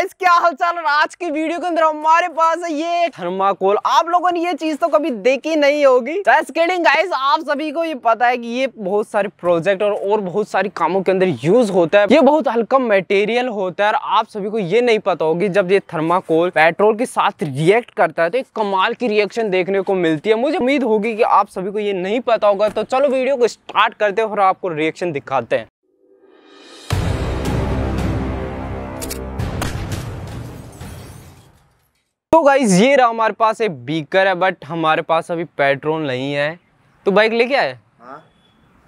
Guys क्या हालचाल और आज की वीडियो के अंदर हमारे पास है ये थर्माकोल आप लोगों ने ये चीज तो कभी देखी नहीं होगी स्केटिंग गाइस आप सभी को ये पता है कि ये बहुत सारे प्रोजेक्ट और और बहुत सारे कामों के अंदर यूज होता है ये बहुत हल्का मटेरियल होता है और आप सभी को ये नहीं पता होगी जब ये थर्माकोल पेट्रोल के साथ रिएक्ट करता है तो एक कमाल की रिएक्शन देखने को मिलती है मुझे उम्मीद होगी की आप सभी को ये नहीं पता होगा तो चलो वीडियो को स्टार्ट करते हैं और आपको रिएक्शन दिखाते हैं तो गाइज ये रहा हमारे पास एक बीकर है बट हमारे पास अभी पेट्रोल नहीं है तो बाइक लेके आए हाँ।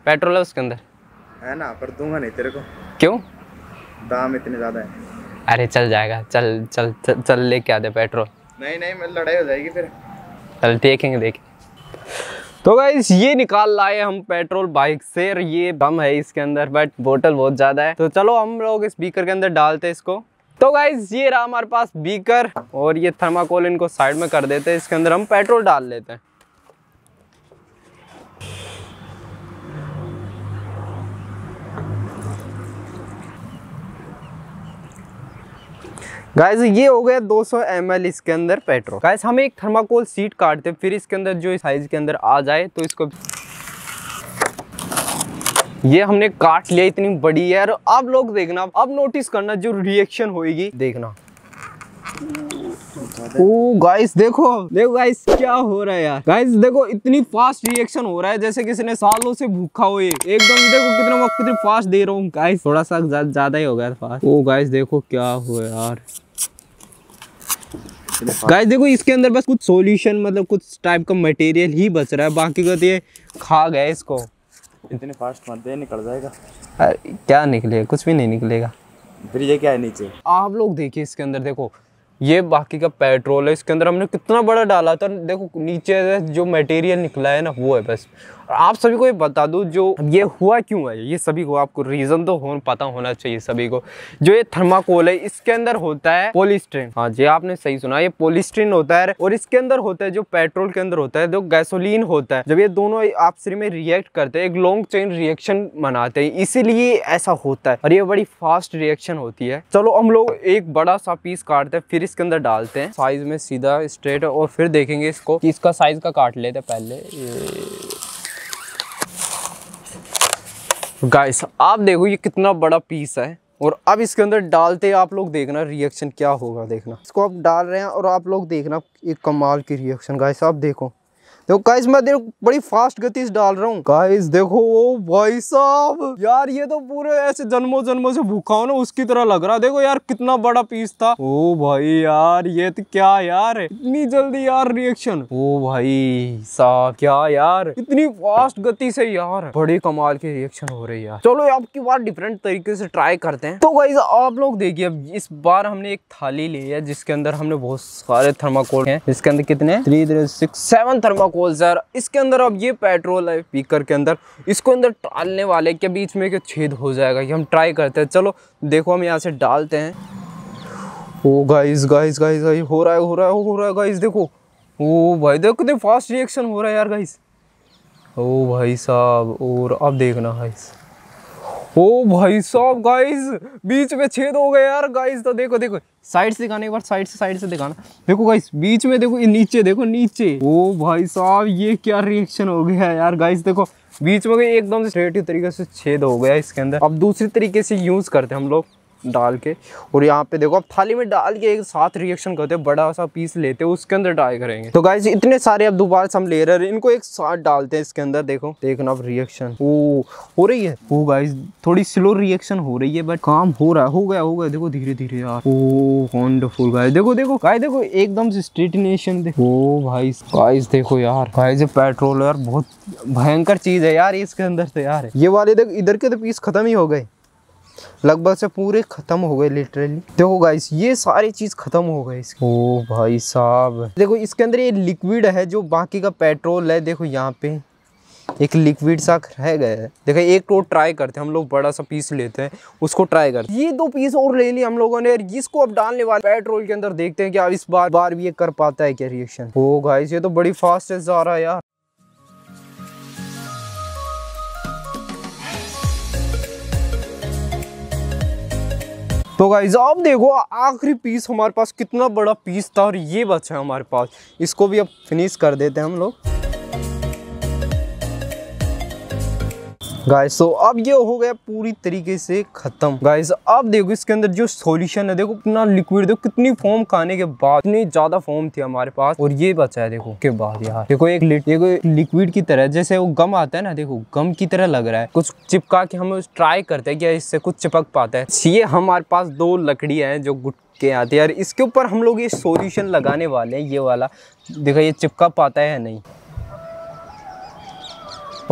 पेट्रोल है उसके अंदर है ना पर दूंगा नहीं तेरे को क्यों दाम इतने ज्यादा है अरे चल जाएगा चल चल चल, चल लेके आ दे पेट्रोल नहीं नहीं मैं लड़ाई हो जाएगी फिर चल देखेंगे देख तो गाइज ये निकाल लाए हम पेट्रोल बाइक से और ये दम है इसके अंदर बट बोतल बहुत ज़्यादा है तो चलो हम लोग इस बीकर के अंदर डालते हैं इसको तो गाइज ये रहा हमारे पास बीकर और ये थर्माकोल इनको साइड में कर देते हैं इसके अंदर हम पेट्रोल डाल लेते हैं गाइज ये हो गया 200 सौ इसके अंदर पेट्रोल गाइज हम एक थर्माकोल सीट काटते फिर इसके अंदर जो साइज के अंदर आ जाए तो इसको ये हमने काट लिया इतनी बड़ी है अब लोग देखना अब नोटिस करना जो रिएक्शन होगी देखना ओ गाइस देखो देखो गाइस क्या हो रहा है यार गाइस देखो इतनी फास्ट रिएक्शन हो रहा है जैसे किसी ने सालों से भूखा हो एकदम देखो कितना वक्त कितनी फास्ट दे रहा हूँ गाइस थोड़ा सा ज्यादा जा, ही हो गया फास्ट ओ गाइस देखो क्या हो यार गाइस देखो इसके अंदर बस कुछ सॉल्यूशन मतलब कुछ टाइप का मटेरियल ही बच रहा है बाकी का तो ये खा गया इसको इतने फास्ट मत दे निकल जाएगा क्या निकलेगा कुछ भी नहीं निकलेगा फिर ये क्या है नीचे आप लोग देखिए इसके अंदर देखो ये बाकी का पेट्रोल है इसके अंदर हमने कितना बड़ा डाला था देखो नीचे जो मटेरियल निकला है ना वो है बस और आप सभी को ये बता दूँ जो ये हुआ क्यों है ये सभी को आपको रीज़न तो हो पता होना चाहिए सभी को जो ये थर्माकोल है इसके अंदर होता है पोलिस्ट्रीन हाँ जी आपने सही सुना ये पोलिस्ट्रीन होता है और इसके अंदर होता है जो पेट्रोल के अंदर होता है जो गैसोलीन होता है जब ये दोनों आपस में रिएक्ट करते हैं एक लॉन्ग चेन रिएक्शन मनाते हैं इसीलिए ऐसा होता है और ये बड़ी फास्ट रिएक्शन होती है चलो हम लोग एक बड़ा सा पीस काटते हैं फिर इसके अंदर डालते हैं साइज में सीधा स्ट्रेट और फिर देखेंगे इसको कि इसका साइज का काट लेते हैं पहले गाइस आप देखो ये कितना बड़ा पीस है और अब इसके अंदर डालते आप लोग देखना रिएक्शन क्या होगा देखना इसको आप डाल रहे हैं और आप लोग देखना एक कमाल की रिएक्शन गाइस आप देखो देखो गाइस मैं देखो बड़ी फास्ट गति से डाल रहा हूँ गाइस देखो ओ भाई साहब यार ये तो पूरे ऐसे जन्मों जन्मों से भूखा हो ना उसकी तरह लग रहा देखो यार कितना बड़ा पीस था ओ भाई यार ये तो क्या यार इतनी जल्दी यार रिएक्शन ओ भाई साहब क्या यार इतनी फास्ट गति से यार बड़े कमाल के रिएक्शन हो रही यार चलो आपकी बार डिफरेंट तरीके से ट्राई करते हैं तो गाइज आप लोग देखिए अब इस बार हमने एक थाली ली है जिसके अंदर हमने बहुत सारे थर्माकोल है जिसके अंदर कितने थ्री सिक्स सेवन थर्माकोल कोलसर इसके अंदर अब ये पेट्रोल है पीकर के अंदर इसको अंदर डालने वाले के बीच में एक छेद हो जाएगा कि हम ट्राई करते हैं चलो देखो हम यहाँ से डालते हैं oh guys guys guys guys हो रहा है हो रहा है हो रहा है गाइस देखो ओ भाई देखो कितने फास्ट रिएक्शन हो रहा है यार गाइस ओ भाई साहब और अब देखना गाइस ओ भाई साहब गाइस बीच में छेद हो गया यार गाइस तो देखो देखो साइड से दिखाने एक बार साइड से साइड से दिखाना देखो गाइस बीच में देखो ये नीचे देखो नीचे ओ भाई साहब ये क्या रिएक्शन हो गया यार गाइस देखो बीच में एकदम से क्रिएटिव तरीके से छेद हो गया इसके अंदर अब दूसरी तरीके से यूज करते हम लोग डाल के और यहाँ पे देखो आप थाली में डाल के एक साथ रिएक्शन करते हैं बड़ा सा पीस लेते हैं उसके अंदर ट्राई करेंगे तो गाइज इतने सारे अब दोबारा हम ले रहे हैं इनको एक साथ डालते हैं इसके अंदर देखो देखना रिएक्शन ओ हो रही है ओ गाइज थोड़ी स्लो रिएक्शन हो रही है बट काम हो रहा है हो गया हो गया देखो धीरे धीरे यार ओ वंडरफुल गाइज देखो देखो गाइस देखो एकदम से स्ट्रेटनेशन देखो ओ भाई गाइस देखो यार गाइस पेट्रोल यार बहुत भयंकर चीज है यार इसके अंदर से यार ये वाले देखो इधर के तो पीस खत्म ही हो गए लगभग से पूरे ख़त्म हो गए लिटरली देखो गाइस ये सारी चीज़ ख़त्म हो गई ओ भाई साहब देखो इसके अंदर ये लिक्विड है जो बाकी का पेट्रोल है देखो यहाँ पे एक लिक्विड सा रह गया है देखो एक तो ट्राई करते हैं हम लोग बड़ा सा पीस लेते हैं उसको ट्राई करते हैं ये दो पीस और ले लिए हम लोगों ने इसको अब डालने वाले पेट्रोल के अंदर देखते हैं कि अब इस बार बार भी ये कर पाता है क्या रिएक्शन ओ गाइस ये तो बड़ी फास्ट जा रहा है यार तो गाइज आप देखो आखिरी पीस हमारे पास कितना बड़ा पीस था और ये बचा है हमारे पास इसको भी अब फिनिश कर देते हैं हम लोग गाइस तो अब ये हो गया पूरी तरीके से खत्म गाइस अब देखो इसके अंदर जो सॉल्यूशन है देखो कितना लिक्विड देखो कितनी फॉर्म खाने के बाद इतनी ज्यादा फॉर्म थी हमारे पास और ये बचा है देखो के बाद यार देखो एक देखो लिक्विड की तरह जैसे वो गम आता है ना देखो गम की तरह लग रहा है कुछ चिपका के हम ट्राई करते हैं क्या इससे कुछ चिपक पाता है ये हमारे पास दो लकड़ी है जो गुट के आते हैं यार इसके ऊपर हम लोग ये सॉल्यूशन लगाने वाले हैं ये वाला देखो ये चिपका पाता है नहीं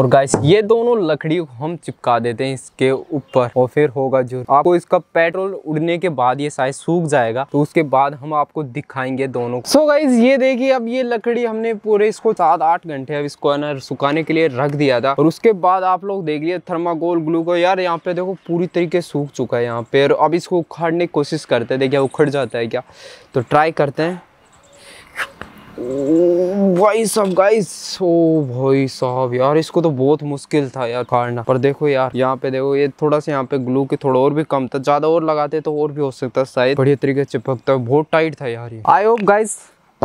और गाइस ये दोनों लकड़ी को हम चिपका देते हैं इसके ऊपर और फिर होगा जो आपको इसका पेट्रोल उड़ने के बाद ये शायद सूख जाएगा तो उसके बाद हम आपको दिखाएंगे दोनों सो so गाइस ये देखिए अब ये लकड़ी हमने पूरे इसको सात आठ घंटे अब इसको ना सुखाने के लिए रख दिया था और उसके बाद आप लोग देख लिया थर्मागोल ग्लू को यार यहाँ पे देखो पूरी तरीके सूख चुका है यहाँ पे और अब इसको उखाड़ने की कोशिश करते हैं देखिए उखड़ जाता है क्या तो ट्राई करते हैं भाई साहब गाइस ओ भाई साहब यार इसको तो बहुत मुश्किल था यार काटना पर देखो यार यहाँ पे देखो ये थोड़ा सा यहाँ पे ग्लू के थोड़ा और भी कम था ज्यादा और लगाते तो और भी हो सकता शायद बढ़िया तरीके से चिपकता बहुत टाइट था यार ये आई होप गाइस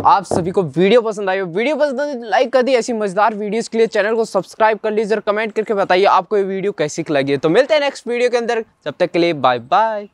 आप सभी को वीडियो पसंद आई हो वीडियो पसंद लाइक तो कर दी ऐसी मजेदार वीडियोस के लिए चैनल को सब्सक्राइब कर लीजिए और कमेंट करके बताइए आपको ये वीडियो कैसी लगी है तो मिलते हैं नेक्स्ट वीडियो के अंदर जब तक के लिए बाय बाय